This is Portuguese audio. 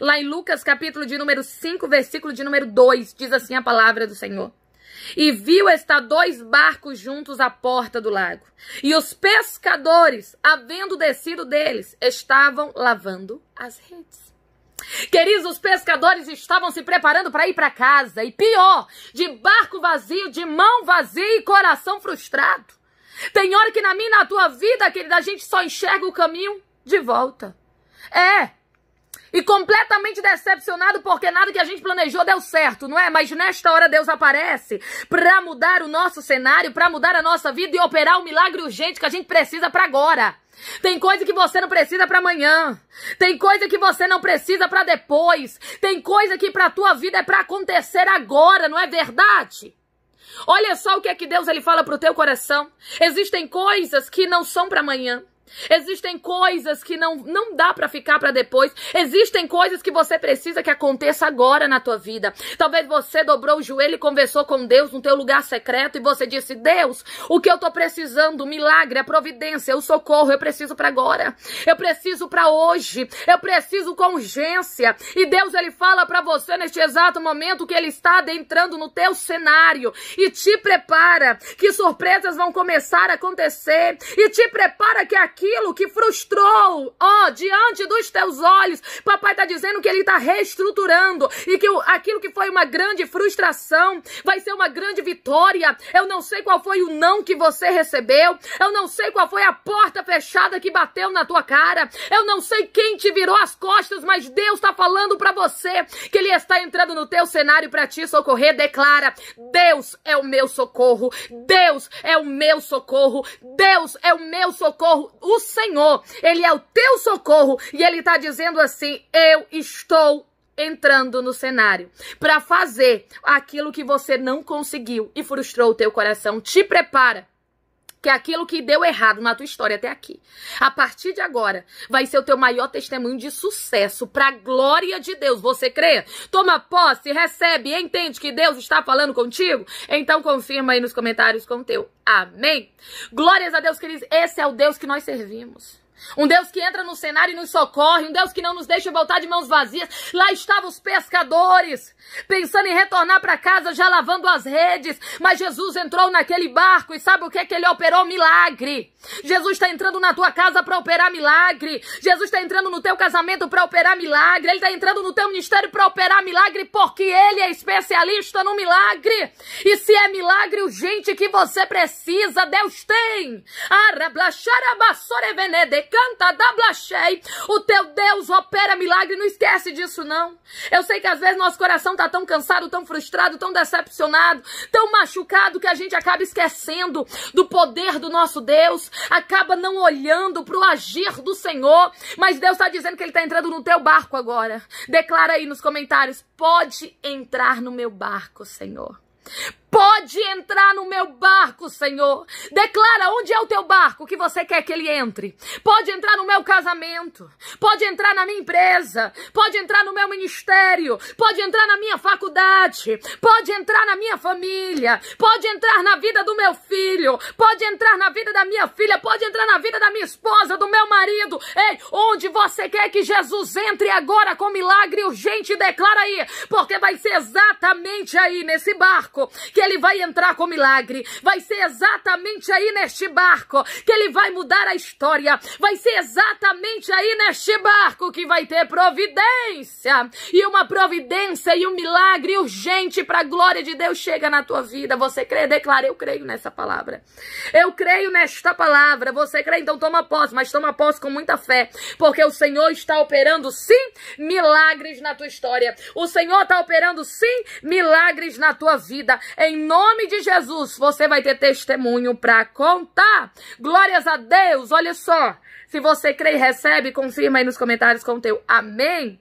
Lá em Lucas, capítulo de número 5, versículo de número 2, diz assim a palavra do Senhor. E viu estar dois barcos juntos à porta do lago. E os pescadores, havendo descido deles, estavam lavando as redes. Queridos, os pescadores estavam se preparando para ir para casa. E pior, de barco vazio, de mão vazia e coração frustrado. Tem hora que na minha e na tua vida, querida, a gente só enxerga o caminho de volta. É, e completamente decepcionado porque nada que a gente planejou deu certo, não é? Mas nesta hora Deus aparece para mudar o nosso cenário, para mudar a nossa vida e operar o milagre urgente que a gente precisa para agora. Tem coisa que você não precisa para amanhã. Tem coisa que você não precisa para depois. Tem coisa que para tua vida é para acontecer agora, não é verdade? Olha só o que é que Deus ele fala pro teu coração. Existem coisas que não são para amanhã. Existem coisas que não, não dá para ficar para depois. Existem coisas que você precisa que aconteça agora na tua vida. Talvez você dobrou o joelho e conversou com Deus no teu lugar secreto e você disse: "Deus, o que eu tô precisando? O milagre, a providência, o socorro, eu preciso para agora. Eu preciso para hoje. Eu preciso com urgência". E Deus ele fala para você neste exato momento que ele está adentrando no teu cenário e te prepara que surpresas vão começar a acontecer e te prepara que aqui aquilo que frustrou, ó, diante dos teus olhos. Papai está dizendo que ele está reestruturando e que o, aquilo que foi uma grande frustração vai ser uma grande vitória. Eu não sei qual foi o não que você recebeu, eu não sei qual foi a porta fechada que bateu na tua cara, eu não sei quem te virou as costas, mas Deus está falando para você que ele está entrando no teu cenário para te socorrer. Declara: Deus é o meu socorro, Deus é o meu socorro, Deus é o meu socorro o Senhor. Ele é o teu socorro e ele está dizendo assim: eu estou entrando no cenário para fazer aquilo que você não conseguiu e frustrou o teu coração. Te prepara que é aquilo que deu errado na tua história até aqui, a partir de agora, vai ser o teu maior testemunho de sucesso para a glória de Deus. Você crê? Toma posse, recebe, entende que Deus está falando contigo? Então confirma aí nos comentários com o teu. Amém. Glórias a Deus, queridos. Esse é o Deus que nós servimos. Um Deus que entra no cenário e nos socorre, um Deus que não nos deixa voltar de mãos vazias. Lá estavam os pescadores, pensando em retornar para casa, já lavando as redes. Mas Jesus entrou naquele barco e sabe o que é que ele operou? Milagre. Jesus está entrando na tua casa para operar milagre. Jesus está entrando no teu casamento para operar milagre. Ele está entrando no teu ministério para operar milagre, porque ele é especialista no milagre. E se é milagre urgente que você precisa, Deus tem. Arablacharabassorevenede canta, dablachei. O teu Deus opera milagre, não esquece disso não. Eu sei que às vezes nosso coração tá tão cansado, tão frustrado, tão decepcionado, tão machucado que a gente acaba esquecendo do poder do nosso Deus, acaba não olhando para o agir do Senhor, mas Deus está dizendo que ele tá entrando no teu barco agora. Declara aí nos comentários, pode entrar no meu barco, Senhor pode entrar no meu barco, Senhor. Declara onde é o teu barco que você quer que ele entre. Pode entrar no meu casamento, pode entrar na minha empresa, pode entrar no meu ministério, pode entrar na minha faculdade, pode entrar na minha família, pode entrar na vida do meu filho, pode entrar na vida da minha filha, pode entrar na vida da minha esposa, do meu marido. Ei, onde você quer que Jesus entre agora com milagre urgente, declara aí, porque vai ser exatamente aí nesse barco que ele ele vai entrar com milagre. Vai ser exatamente aí neste barco que ele vai mudar a história. Vai ser exatamente aí neste barco que vai ter providência. E uma providência e um milagre urgente para a glória de Deus chega na tua vida. Você crê? Declara, eu creio nessa palavra. Eu creio nesta palavra. Você crê? Então toma posse, mas toma posse com muita fé, porque o Senhor está operando sim milagres na tua história. O Senhor está operando sim milagres na tua vida. Em nome de Jesus, você vai ter testemunho para contar. Glórias a Deus. Olha só. Se você crê e recebe, confirma aí nos comentários com o teu amém.